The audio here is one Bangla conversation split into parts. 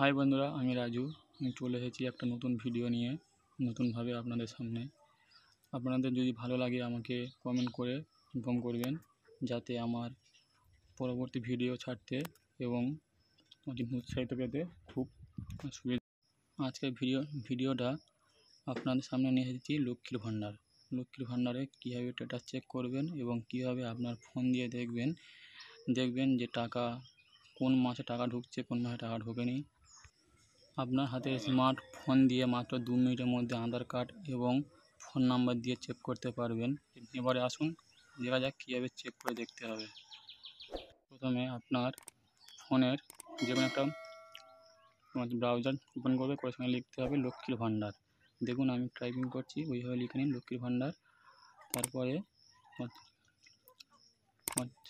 হাই বন্ধুরা আমি রাজু আমি চলে এসেছি একটা নতুন ভিডিও নিয়ে নতুনভাবে আপনাদের সামনে আপনাদের যদি ভালো লাগে আমাকে কমেন্ট করে ইনফর্ম করবেন যাতে আমার পরবর্তী ভিডিও ছাড়তে এবং উৎসাহিত পেতে খুব সুবিধা আজকের ভিডিও ভিডিওটা আপনাদের সামনে নিয়ে এসেছি লক্ষ্মীর ভাণ্ডার লক্ষ্মীর ভাণ্ডারে কীভাবে ডেটা চেক করবেন এবং কীভাবে আপনার ফোন দিয়ে দেখবেন দেখবেন যে টাকা কোন মাসে টাকা ঢুকছে কোন মাসে টাকা ঢোকেনি আপনার হাতে স্মার্ট ফোন দিয়ে মাত্র দু মিনিটের মধ্যে আধার কার্ড এবং ফোন নাম্বার দিয়ে চেক করতে পারবেন এবারে আসুন দেখা যাক কীভাবে চেক করে দেখতে হবে প্রথমে আপনার ফোনের যে কোনো একটা ব্রাউজার ওপেন করবে করে সঙ্গে লিখতে হবে লক্ষ্মীর ভাণ্ডার দেখুন আমি টাইপিং করছি ওইভাবে লিখে নিন লক্ষ্মীর ভাণ্ডার তারপরে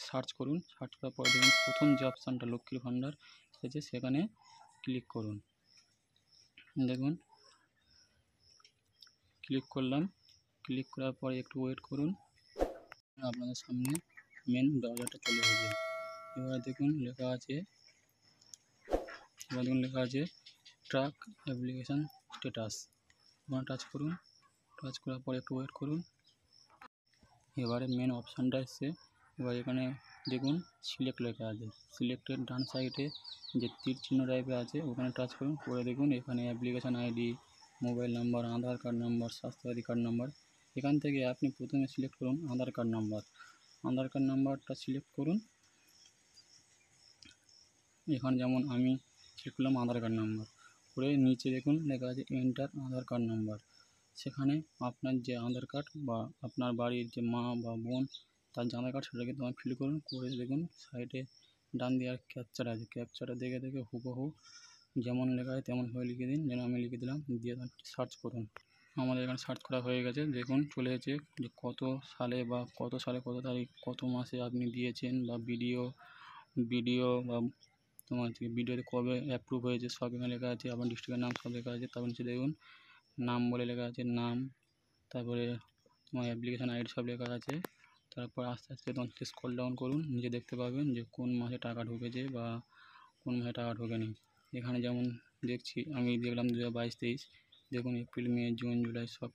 সার্চ করুন সার্চ করার পরে দেখুন প্রথম যে অপশানটা লক্ষ্মীর ভাণ্ডার সেখানে ক্লিক করুন দেখুন ক্লিক করলাম ক্লিক করার পরে একটু ওয়েট করুন আপনাদের সামনে মেন ব্রাউজারটা চলে আসবে এবার দেখুন লেখা আছে এবার দেখুন লেখা আছে ট্রাক অ্যাপ্লিকেশান স্ট্যাটাস ওখানে টাচ করুন টাচ করার পরে একটু ওয়েট করুন এবারে মেন অপশানটা এসছে এবার এখানে দেখুন সিলেক্ট লেখা আছে সিলেক্টের ডান সাইডে যে তীর চিহ্ন টাইপে আছে ওখানে টাচ করুন করে দেখুন এখানে application ID mobile number Aadhaar card number Swasthyasathi card number এখান থেকে আপনি প্রথমে সিলেক্ট করুন Aadhaar card number Aadhaar card নাম্বারটা সিলেক্ট করুন এখানে যেমন আমি সিলেক্ট করলাম আধার কার্ড নাম্বার করে নিচে দেখুন লেখা আছে এন্টার আধার কার্ড নাম্বার সেখানে আপনার যে আধার কার্ড বা আপনার বাড়ির যে মা বা বোন তার জানা কার্ড সেটাকে তোমার ফিল করুন করে দেখুন সাইডে ডান দিয়ে আর ক্যাপচার আছে ক্যাপচারটা দেখে দেখে হুবহু যেমন লেখা হয় তেমনভাবে লিখে দিন যেন আমি লিখে দিলাম দিয়ে সার্চ করুন আমাদের এখানে সার্চ করা হয়ে গেছে দেখুন চলে এসেছে যে কত সালে বা কত সালে কত তারিখ কত মাসে আপনি দিয়েছেন বা ভিডিও ভিডিও বা তোমার হচ্ছে ভিডিওতে কবে অ্যাপ্রুভ হয়েছে সব এখানে লেখা আছে আপনার ডিস্ট্রিক্টের নাম সব লেখা আছে তারপর নিচে দেখুন নাম বলে লেখা আছে নাম তারপরে তোমার অ্যাপ্লিকেশান আইডি সব লেখা আছে তারপর আস্তে আস্তে তখন স্কল ডাউন করুন নিজে দেখতে পাবেন যে কোন মাসে টাকা ঢুকেছে বা কোন মাসে টাকা ঢোকেনি এখানে যেমন দেখছি আমি দেখলাম দু হাজার বাইশ তেইশ দেখুন এপ্রিল মে জুন জুলাই সব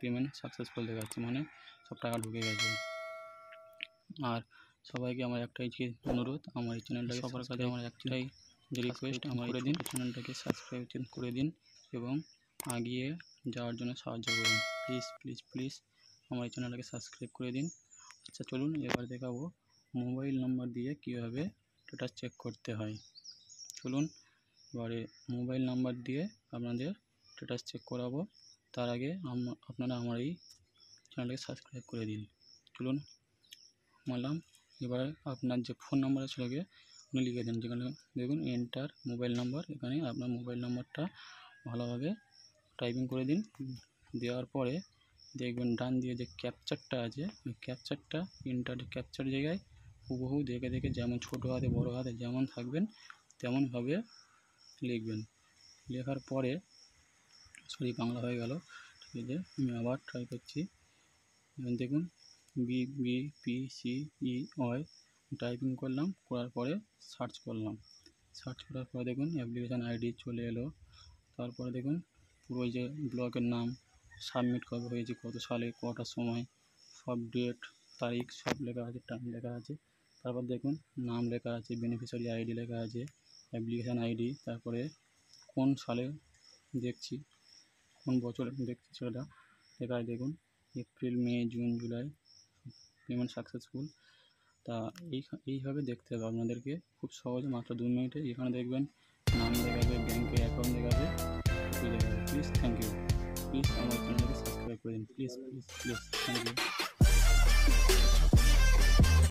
পেমেন্ট সাকসেসফুল দেখাচ্ছে মানে সব টাকা ঢুকে গেছে আর সবাইকে আমার একটাই যে অনুরোধ আমার এই চ্যানেলটাকে সবার কাছে আমার একটাই রিকোয়েস্ট আমার করে দিন চ্যানেলটাকে সাবস্ক্রাইব করে দিন এবং আগিয়ে যাওয়ার জন্য সাহায্য করুন প্লিজ প্লিজ প্লিজ আমার এই চ্যানেলটাকে সাবস্ক্রাইব করে দিন আচ্ছা চলুন এবার দেখাবো মোবাইল নাম্বার দিয়ে কীভাবে এটা চেক করতে হয় চলুন এবারে মোবাইল নাম্বার দিয়ে আপনাদের স্ট্যাটাস চেক করাবো তার আগে আপনারা আমার এই চ্যানেলটাকে সাবস্ক্রাইব করে দিন চলুন মালাম এবার আপনার যে ফোন নাম্বার আছে সেটাকে আপনি লিখে দিন যেখানে দেখুন এন্টার মোবাইল নাম্বার এখানে আপনার মোবাইল নাম্বারটা ভালোভাবে টাইপিং করে দিন দেওয়ার পরে দেখবেন ডান দিয়ে যে ক্যাপচারটা আছে ওই ক্যাপচারটা ইন্টার ক্যাপচার জায়গায় হুবহু দেখে দেখে যেমন ছোটো হাতে বড় হাতে যেমন থাকবেন তেমনভাবে লিখবেন লেখার পরে সরি বাংলা হয়ে গেল ঠিক আছে আমি আবার ট্রাই করছি দেখুন B B P C E Y typing করলাম করার পরে সার্চ করলাম সার্চ করার পরে দেখুন অ্যাপ্লিকেশান আইডি চলে এলো তারপরে দেখুন পুরো যে ব্লকের নাম সাবমিট কবে হয়েছে কত সালে কটার সময় সব ডেট তারিখ সব লেখা আছে টাইম লেখা আছে তারপর দেখুন নাম লেখা আছে বেনিফিশিয়ারি আইডি লেখা আছে অ্যাপ্লিকেশান আইডি তারপরে কোন সালে দেখছি কোন বছরে দেখছি সেটা লেখা আছে দেখুন April May June July payment successful তা এই এইভাবে দেখতে হবে আপনাদেরকে খুব সহজে মাত্র দু মিনিটে এখানে দেখবেন নাম দেখাবে ব্যাঙ্কে অ্যাকাউন্ট দেখাবে please thank you click and like subscribe button please please please thank you